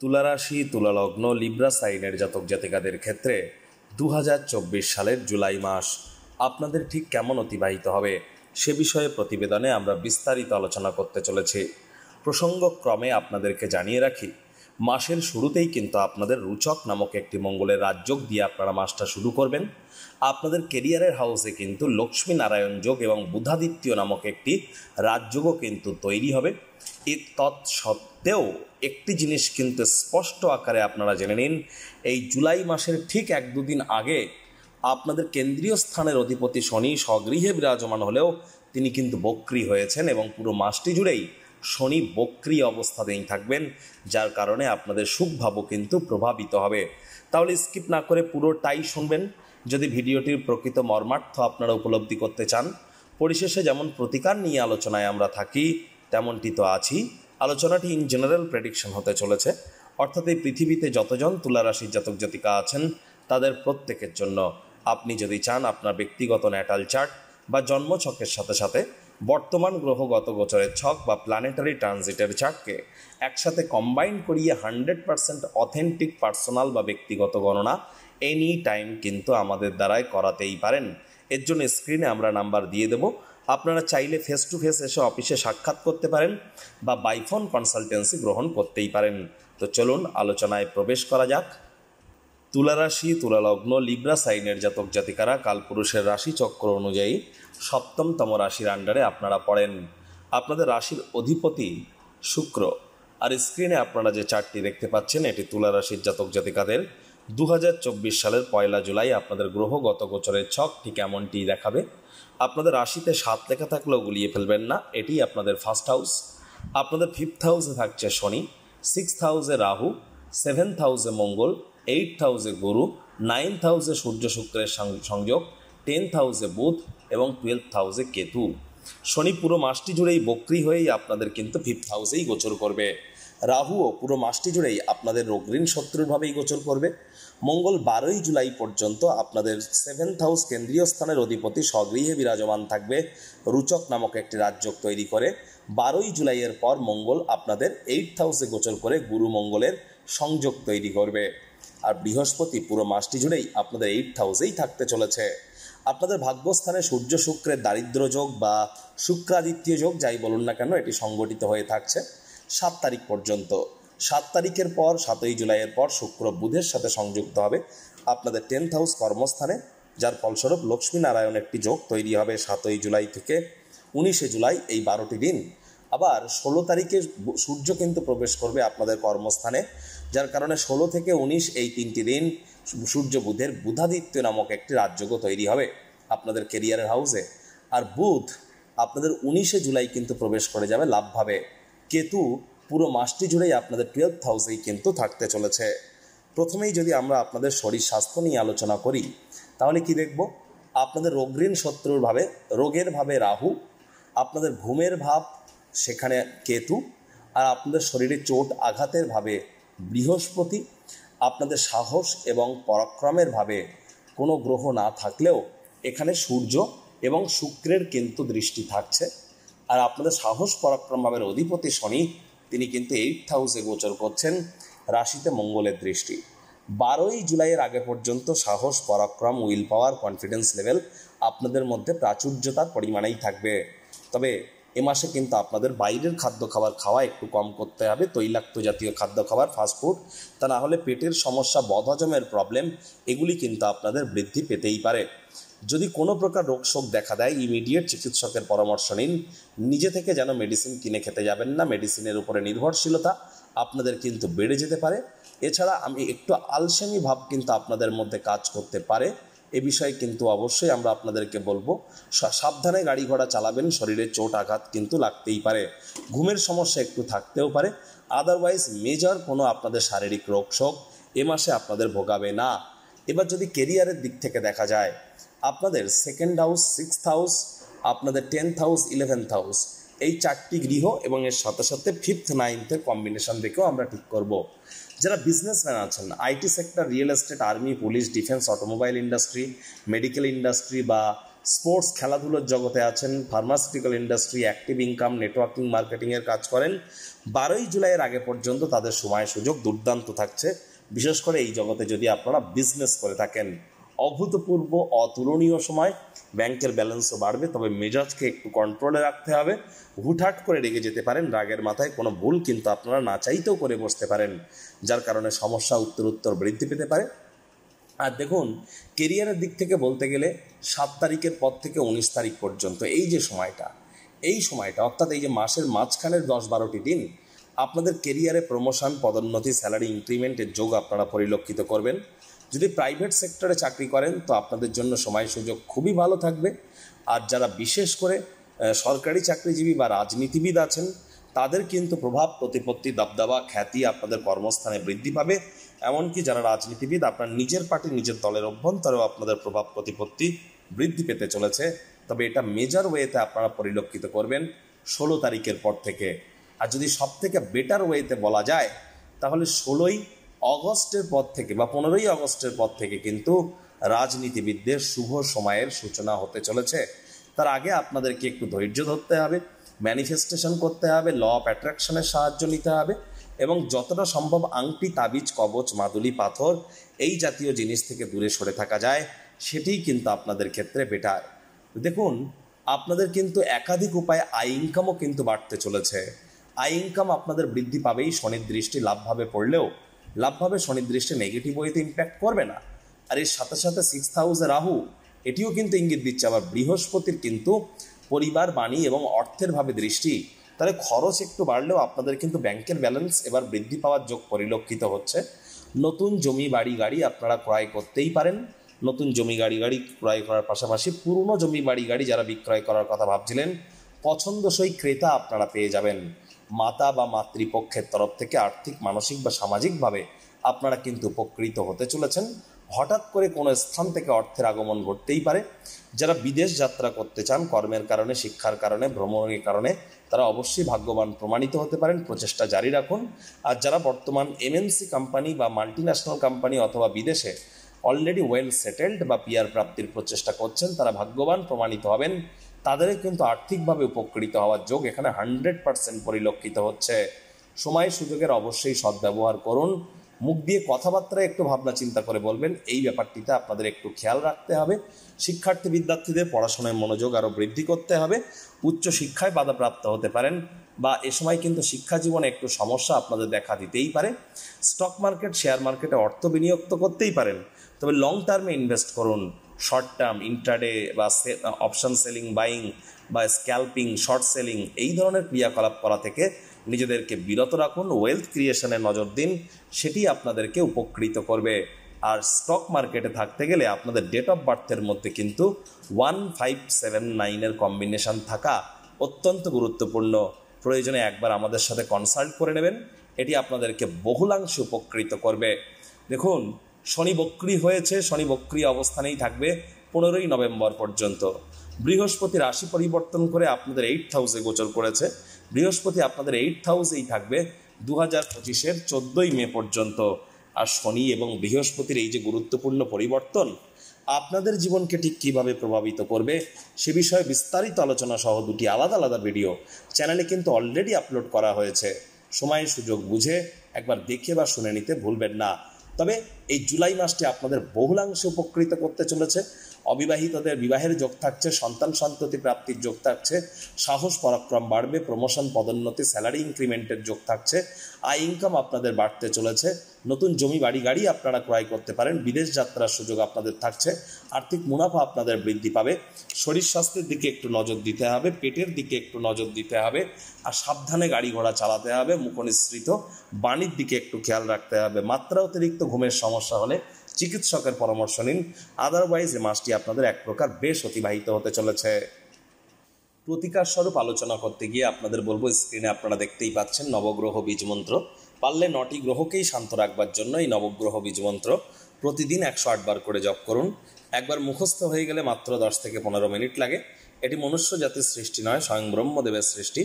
তুলারাশি তুলালগ্ন Libra সাইনের জাতক জাতিকাদের ক্ষেত্রে দু সালের জুলাই মাস আপনাদের ঠিক কেমন অতিবাহিত হবে সে বিষয়ে প্রতিবেদনে আমরা বিস্তারিত আলোচনা করতে চলেছি প্রসঙ্গক্রমে আপনাদেরকে জানিয়ে রাখি মাসের শুরুতেই কিন্তু আপনাদের রুচক নামক একটি মঙ্গলের রাজযোগ দিয়ে আপনারা মাসটা শুরু করবেন আপনাদের কেরিয়ারের হাউসে কিন্তু লক্ষ্মী নারায়ণ যোগ এবং বুধাদিত্য নামক একটি রাজযোগও কিন্তু তৈরি হবে এ তৎসত্ত্বেও একটি জিনিস কিন্তু স্পষ্ট আকারে আপনারা জেনে নিন এই জুলাই মাসের ঠিক এক দুদিন আগে আপনাদের কেন্দ্রীয় স্থানের অধিপতি শনি স্বগৃহে বিরাজমান হলেও তিনি কিন্তু বক্রি হয়েছেন এবং পুরো মাসটি জুড়েই শনি বক্রিয় অবস্থাতেই থাকবেন যার কারণে আপনাদের সুখভাবও কিন্তু প্রভাবিত হবে তাহলে স্কিপ না করে পুরোটাই শুনবেন যদি ভিডিওটির প্রকৃত মর্মার্থ আপনারা উপলব্ধি করতে চান পরিশেষে যেমন প্রতিকার নিয়ে আলোচনায় আমরা থাকি তেমনটি তো আছি আলোচনাটি ইন জেনারেল প্রেডিকশন হতে চলেছে অর্থাৎ এই পৃথিবীতে যতজন তুলারাশির জাতক জাতিকা আছেন তাদের প্রত্যেকের জন্য আপনি যদি চান আপনার ব্যক্তিগত ন্যাটাল চার্ট বা জন্মছকের সাথে সাথে বর্তমান গ্রহগত গোচরের ছক বা প্ল্যানেটারি ট্রানজিটের ছককে একসাথে কম্বাইন করিয়ে হান্ড্রেড পারসেন্ট অথেন্টিক পার্সোনাল বা ব্যক্তিগত গণনা এনি টাইম কিন্তু আমাদের দ্বারাই করাতেই পারেন এর জন্য স্ক্রিনে আমরা নাম্বার দিয়ে দেবো আপনারা চাইলে ফেস টু ফেস এসে অফিসে সাক্ষাৎ করতে পারেন বা বাইফোন কনসালটেন্সি গ্রহণ করতেই পারেন তো চলুন আলোচনায় প্রবেশ করা যাক তুলা রাশি তুলা লগ্ন লিব্রা সাইনের জাতক জাতিকারা কালপুরুষের রাশি চক্র অনুযায়ী সপ্তমতম রাশির আন্ডারে আপনারা পড়েন আপনাদের রাশির অধিপতি শুক্র আর স্ক্রিনে আপনারা যে চারটি দেখতে পাচ্ছেন এটি তুলা রাশির জাতক জাতিকাদের দু সালের পয়লা জুলাই আপনাদের গ্রহগত গোচরের ছক ঠিক এমনটি দেখাবে আপনাদের রাশিতে সাত লেখা থাকলেও গুলিয়ে ফেলবেন না এটি আপনাদের ফার্স্ট হাউস আপনাদের ফিফথ হাউসে থাকছে শনি সিক্সথ হাউসে রাহু সেভেন্থ হাউসে মঙ্গল এইট হাউসে গুরু নাইন্থ হাউসে সূর্য শুক্রের সংযোগ টেন্থ হাউসে বুধ এবং টুয়েলভ হাউসে কেতু শনি পুরো মাসটি জুড়েই বক্রি হয়েই আপনাদের কিন্তু ফিফথ হাউসেই গোচর করবে রাহুও পুরো মাসটি জুড়েই আপনাদের রোগঋণ শত্রুরভাবেই গোচর করবে মঙ্গল বারোই জুলাই পর্যন্ত আপনাদের সেভেন্থ হাউস কেন্দ্রীয় স্থানের অধিপতি স্বগৃহে বিরাজমান থাকবে রুচক নামক একটি রাজযোগ তৈরি করে বারোই জুলাইয়ের পর মঙ্গল আপনাদের এইট হাউসে গোচর করে গুরু মঙ্গলের সংযোগ তৈরি করবে আর বৃহস্পতি পুরো মাসটি জুড়েই আপনাদের এইট হাউসেই থাকতে চলেছে আপনাদের ভাগ্যস্থানে সূর্য শুক্রের দারিদ্র যোগ বা শুক্রাদিত্য যোগ যাই বলুন না কেন এটি সংগঠিত হয়ে থাকছে সাত তারিখ পর্যন্ত সাত তারিখের পর সাতই জুলাইয়ের পর শুক্র বুধের সাথে সংযুক্ত হবে আপনাদের টেন্থ হাউস কর্মস্থানে যার ফলস্বরূপ নারায়ণ একটি যোগ তৈরি হবে সাতই জুলাই থেকে উনিশে জুলাই এই বারোটি দিন আবার ষোলো তারিখে সূর্য কিন্তু প্রবেশ করবে আপনাদের কর্মস্থানে যার কারণে ষোলো থেকে উনিশ এই তিনটি দিন সূর্য বুধের বুধাদিত্য নামক একটি রাজযোগ্য তৈরি হবে আপনাদের কেরিয়ারের হাউসে আর বুধ আপনাদের উনিশে জুলাই কিন্তু প্রবেশ করে যাবে লাভভাবে কেতু পুরো মাসটি জুড়েই আপনাদের টুয়েলভ হাউসেই কিন্তু থাকতে চলেছে প্রথমেই যদি আমরা আপনাদের শরীর স্বাস্থ্য নিয়ে আলোচনা করি তাহলে কি দেখব আপনাদের রোগঋণ শত্রুর ভাবে রোগের ভাবে রাহু আপনাদের ঘুমের ভাব সেখানে কেতু আর আপনাদের শরীরে চোট আঘাতের ভাবে বৃহস্পতি আপনাদের সাহস এবং পরাক্রমের ভাবে কোনো গ্রহ না থাকলেও এখানে সূর্য এবং শুক্রের কিন্তু দৃষ্টি থাকছে আর আপনাদের সাহস পরাক্রম ভাবের অধিপতি শনি তিনি কিন্তু এইট হাউসে গোচর করছেন রাশিতে মঙ্গলের দৃষ্টি বারোই জুলাইয়ের আগে পর্যন্ত সাহস পরাক্রম উইল পাওয়ার কনফিডেন্স লেভেল আপনাদের মধ্যে প্রাচুর্যতার পরিমাণেই থাকবে তবে এ মাসে কিন্তু আপনাদের বাইরের খাদ্য খাবার খাওয়া একটু কম করতে হবে তৈলাক্ত জাতীয় খাদ্য খাবার ফাস্টফুড তা না হলে পেটের সমস্যা বদহজমের প্রবলেম এগুলি কিন্তু আপনাদের বৃদ্ধি পেতেই পারে যদি কোনো প্রকার রোগ শোক দেখা দেয় ইমিডিয়েট চিকিৎসকের পরামর্শ নিন নিজে থেকে যেন মেডিসিন কিনে খেতে যাবেন না মেডিসিনের উপরে নির্ভরশীলতা আপনাদের কিন্তু বেড়ে যেতে পারে এছাড়া আমি একটু আলসেমি ভাব কিন্তু আপনাদের মধ্যে কাজ করতে পারে এ বিষয়ে কিন্তু অবশ্যই আমরা আপনাদেরকে বলবো সাবধানে গাড়ি ঘোড়া চালাবেন শরীরে চোট আঘাত কিন্তু লাগতেই পারে ঘুমের সমস্যা একটু থাকতেও পারে আদারওয়াইজ মেজর কোনো আপনাদের শারীরিক রোগ শোক এ মাসে আপনাদের ভোগাবে না এবার যদি কেরিয়ারের দিক থেকে দেখা যায় আপনাদের সেকেন্ড হাউস সিক্সথ হাউস আপনাদের টেন্থ হাউস ইলেভেন্থ হাউস এই চারটি গৃহ এবং এর সাথে সাথে ফিফথ নাইনথের কম্বিনেশন দেখেও আমরা ঠিক করব যারা বিজনেসম্যান আছেন IT sector real estate army police defence automobile industry medical industry বা স্পোর্টস খেলাধুলোর জগতে আছেন pharmaceutical industry active income networking মার্কেটিংয়ের কাজ করেন বারোই জুলাইয়ের আগে পর্যন্ত তাদের সময় সুযোগ দুর্দান্ত থাকছে বিশেষ করে এই জগতে যদি আপনারা বিজনেস করে থাকেন অভূতপূর্ব অতুলনীয় সময় ব্যাংকের ব্যালেন্সও বাড়বে তবে মেজাজকে একটু কন্ট্রোলে রাখতে হবে হুটহাট করে রেগে যেতে পারেন রাগের মাথায় কোনো ভুল কিন্তু আপনারা না চাইতেও করে বসতে পারেন যার কারণে সমস্যা উত্তর উত্তর বৃদ্ধি পেতে পারে আর দেখুন কেরিয়ারের দিক থেকে বলতে গেলে সাত তারিখের পর থেকে উনিশ তারিখ পর্যন্ত এই যে সময়টা এই সময়টা অর্থাৎ এই যে মাসের মাঝখানের দশ বারোটি দিন আপনাদের কেরিয়ারে প্রমোশন পদোন্নতি স্যালারি ইনক্রিমেন্টের যোগ আপনারা পরিলক্ষিত করবেন যদি প্রাইভেট সেক্টরে চাকরি করেন তো আপনাদের জন্য সময় সুযোগ খুবই ভালো থাকবে আর যারা বিশেষ করে সরকারি চাকরিজীবী বা রাজনীতিবিদ আছেন তাদের কিন্তু প্রভাব প্রতিপত্তি দাবদাবা খ্যাতি আপনাদের কর্মস্থানে বৃদ্ধি পাবে এমনকি যারা রাজনীতিবিদ আপনার নিজের পার্টি নিজের দলের অভ্যন্তরেও আপনাদের প্রভাব প্রতিপত্তি বৃদ্ধি পেতে চলেছে তবে এটা মেজার ওয়েতে আপনারা পরিলক্ষিত করবেন ষোলো তারিখের পর থেকে আর যদি সব থেকে বেটার ওয়েতে বলা যায় তাহলে ষোলোই অগস্টের পর থেকে বা পনেরোই অগস্টের পর থেকে কিন্তু রাজনীতিবিদদের শুভ সময়ের সূচনা হতে চলেছে তার আগে আপনাদেরকে একটু ধৈর্য ধরতে হবে ম্যানিফেস্টেশন করতে হবে ল অফ অ্যাট্রাকশনের সাহায্য নিতে হবে এবং যতটা সম্ভব আংটি তাবিজ কবচ মাদুলি পাথর এই জাতীয় জিনিস থেকে দূরে সরে থাকা যায় সেটিই কিন্তু আপনাদের ক্ষেত্রে বেটার দেখুন আপনাদের কিন্তু একাধিক উপায়ে আয় ইনকামও কিন্তু বাড়তে চলেছে আয় ইনকাম আপনাদের বৃদ্ধি পাবেই স্বনির্দৃষ্টি লাভভাবে পড়লেও লাভভাবে স্বনির্দৃষ্টি নেগেটিভ ওয়েতে ইম্প্যাক্ট করবে না আর এর সাথে সাথে সিক্স হাউসে রাহু এটিও কিন্তু ইঙ্গিত দিচ্ছে আবার বৃহস্পতির কিন্তু পরিবার বাণী এবং অর্থের ভাবে দৃষ্টি তাহলে খরচ একটু বাড়লেও আপনাদের কিন্তু ব্যাংকের ব্যালেন্স এবার বৃদ্ধি পাওয়ার যোগ পরিলক্ষিত হচ্ছে নতুন জমি বাড়ি গাড়ি আপনারা ক্রয় করতেই পারেন নতুন জমি গাড়ি গাড়ি ক্রয় করার পাশাপাশি পুরনো জমি বাড়ি গাড়ি যারা বিক্রয় করার কথা ভাবছিলেন পছন্দসই ক্রেতা আপনারা পেয়ে যাবেন মাতা বা মাতৃপক্ষের তরফ থেকে আর্থিক মানসিক বা সামাজিকভাবে আপনারা কিন্তু উপকৃত হতে চলেছেন হঠাৎ করে কোনো স্থান থেকে অর্থের আগমন ঘটতেই পারে যারা বিদেশ যাত্রা করতে চান কর্মের কারণে শিক্ষার কারণে ভ্রমণের কারণে তারা অবশ্যই ভাগ্যবান প্রমাণিত হতে পারেন প্রচেষ্টা জারি রাখুন আর যারা বর্তমান এমএনসি কোম্পানি বা মাল্টিন্যাশনাল কোম্পানি অথবা বিদেশে অলরেডি ওয়েল সেটেলড বা পিয়ার প্রাপ্তির প্রচেষ্টা করছেন তারা ভাগ্যবান প্রমাণিত হবেন তাদের কিন্তু আর্থিকভাবে উপকৃত হওয়ার যোগ এখানে হান্ড্রেড পার্সেন্ট পরিলক্ষিত হচ্ছে সময় সুযোগের অবশ্যই সদ্ব্যবহার করুন মুখ দিয়ে কথাবার্তায় একটু ভাবনা চিন্তা করে বলবেন এই ব্যাপারটিতে আপনাদের একটু খেয়াল রাখতে হবে শিক্ষার্থী বিদ্যার্থীদের পড়াশোনায় মনোযোগ আরও বৃদ্ধি করতে হবে উচ্চ শিক্ষায় বাধাপ্রাপ্ত হতে পারেন বা এ সময় কিন্তু শিক্ষা জীবনে একটু সমস্যা আপনাদের দেখা দিতেই পারে স্টক মার্কেট শেয়ার মার্কেটে অর্থ বিনিয়োগ তো করতেই পারেন তবে লং টার্মে ইনভেস্ট করুন শর্ট টার্ম ইন্টারডে বা অপশন সেলিং বাইং বা স্ক্যালপিং শর্ট সেলিং এই ধরনের ক্রিয়াকলাপ করা থেকে নিজেদেরকে বিরত রাখুন ওয়েলথ ক্রিয়েশনে নজর দিন সেটি আপনাদেরকে উপকৃত করবে আর স্টক মার্কেটে থাকতে গেলে আপনাদের ডেট অফ বার্থের মধ্যে কিন্তু ওয়ান ফাইভ সেভেন নাইনের কম্বিনেশন থাকা অত্যন্ত গুরুত্বপূর্ণ প্রয়োজনে একবার আমাদের সাথে কনসাল্ট করে নেবেন এটি আপনাদেরকে বহুলাংশে উপকৃত করবে দেখুন শনি বক্রি হয়েছে শনি বক্রি অবস্থানেই থাকবে পনেরোই নভেম্বর পর্যন্ত বৃহস্পতি রাশি পরিবর্তন করে আপনাদের এইট হাউসে গোচর করেছে বৃহস্পতি আপনাদের এইট হাউসেই থাকবে দু হাজার পঁচিশের চোদ্দোই মে পর্যন্ত আর শনি এবং বৃহস্পতির এই যে গুরুত্বপূর্ণ পরিবর্তন আপনাদের জীবনকে ঠিক কীভাবে প্রভাবিত করবে সে বিষয়ে বিস্তারিত আলোচনা সহ দুটি আলাদা আলাদা ভিডিও চ্যানেলে কিন্তু অলরেডি আপলোড করা হয়েছে সময় সুযোগ বুঝে একবার দেখে বা শুনে নিতে ভুলবেন না তবে এই জুলাই মাসটি আপনাদের বহুলাংশে উপকৃত করতে চলেছে অবিবাহিতদের বিবাহের যোগ থাকছে সন্তান সন্ততি প্রাপ্তির যোগ থাকছে সাহস পরাক্রম বাড়বে প্রমোশন পদোন্নতি স্যালারি ইনক্রিমেন্টের যোগ থাকছে আয় ইনকাম আপনাদের বাড়তে চলেছে নতুন জমি বাড়ি গাড়ি আপনারা ক্রয় করতে পারেন বিদেশ যাত্রার সুযোগ আপনাদের থাকছে আর্থিক মুনাফা আপনাদের বৃদ্ধি পাবে শরীর স্বাস্থ্যের দিকে একটু নজর দিতে হবে পেটের দিকে একটু নজর দিতে হবে আর সাবধানে গাড়ি ঘোড়া চালাতে হবে মুখনিসৃত বাণীর দিকে একটু খেয়াল রাখতে হবে মাত্রা অতিরিক্ত ঘুমের সমস্যা হলে চিকিৎসকের পরামর্শ নিন আদারওয়াইজ এই মাসটি আপনাদের এক প্রকার বেশ অতিবাহিত হতে চলেছে প্রতিকার স্বরূপ আলোচনা করতে গিয়ে আপনাদের বলবো স্ক্রিনে আপনারা দেখতেই পাচ্ছেন নবগ্রহ বীজ মন্ত্র পারলে নটি গ্রহকেই শান্ত রাখবার জন্য এই নবগ্রহ বীজ মন্ত্র প্রতিদিন একশো আটবার করে জপ করুন একবার মুখস্থ হয়ে গেলে মাত্র দশ থেকে পনেরো মিনিট লাগে এটি মনুষ্য জাতির সৃষ্টি নয় স্বয়ং ব্রহ্মদেবের সৃষ্টি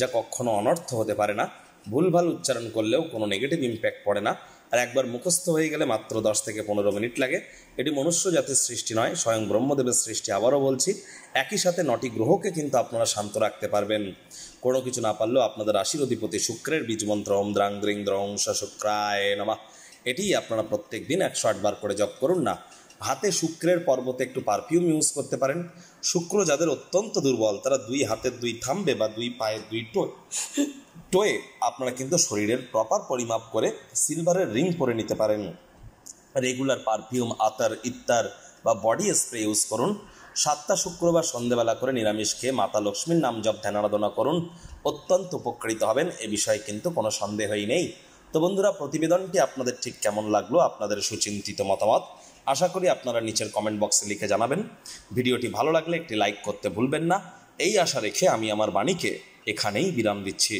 যা কখনো অনর্থ হতে পারে না ভুলভাল উচ্চারণ করলেও কোনো নেগেটিভ ইম্প্যাক্ট পড়ে না আর একবার মুখস্থ হয়ে গেলে মাত্র দশ থেকে পনেরো মিনিট লাগে এটি মনুষ্য জাতির সৃষ্টি নয় স্বয়ং ব্রহ্মদেবের সৃষ্টি আবারও বলছি একই সাথে নটি গ্রহকে কিন্তু আপনারা শান্ত রাখতে পারবেন কোনো কিছু না পারলেও আপনাদের রাশির অধিপতি শুক্রের বীজমন্ত্র ওম দ্রাং দ্রিং দ্রং শুক্রায় নমা এটি আপনারা প্রত্যেক দিন একশো আটবার করে জপ করুন না হাতে শুক্রের পর্বতে একটু পারফিউম ইউজ করতে পারেন শুক্র যাদের অত্যন্ত দুর্বল তারা দুই হাতের দুই থামবে বা দুই পায়ের দুই টোট টোয়ে আপনারা কিন্তু শরীরের প্রপার পরিমাপ করে সিলভারের রিং পরে নিতে পারেন রেগুলার পারফিউম আতার ইত্তার বা বডি স্প্রে ইউজ করুন সাতটা শুক্রবার সন্ধেবেলা করে নিরামিষ খেয়ে মাতা লক্ষ্মীর নাম জপ ধ্যান আরাধনা করুন অত্যন্ত উপকৃত হবেন এ বিষয়ে কিন্তু কোনো সন্দেহই নেই তো বন্ধুরা প্রতিবেদনটি আপনাদের ঠিক কেমন লাগলো আপনাদের সুচিন্তিত মতামত আশা করি আপনারা নিচের কমেন্ট বক্সে লিখে জানাবেন ভিডিওটি ভালো লাগলে একটি লাইক করতে ভুলবেন না এই আশা রেখে আমি আমার বাণীকে এখানেই বিরাম দিচ্ছি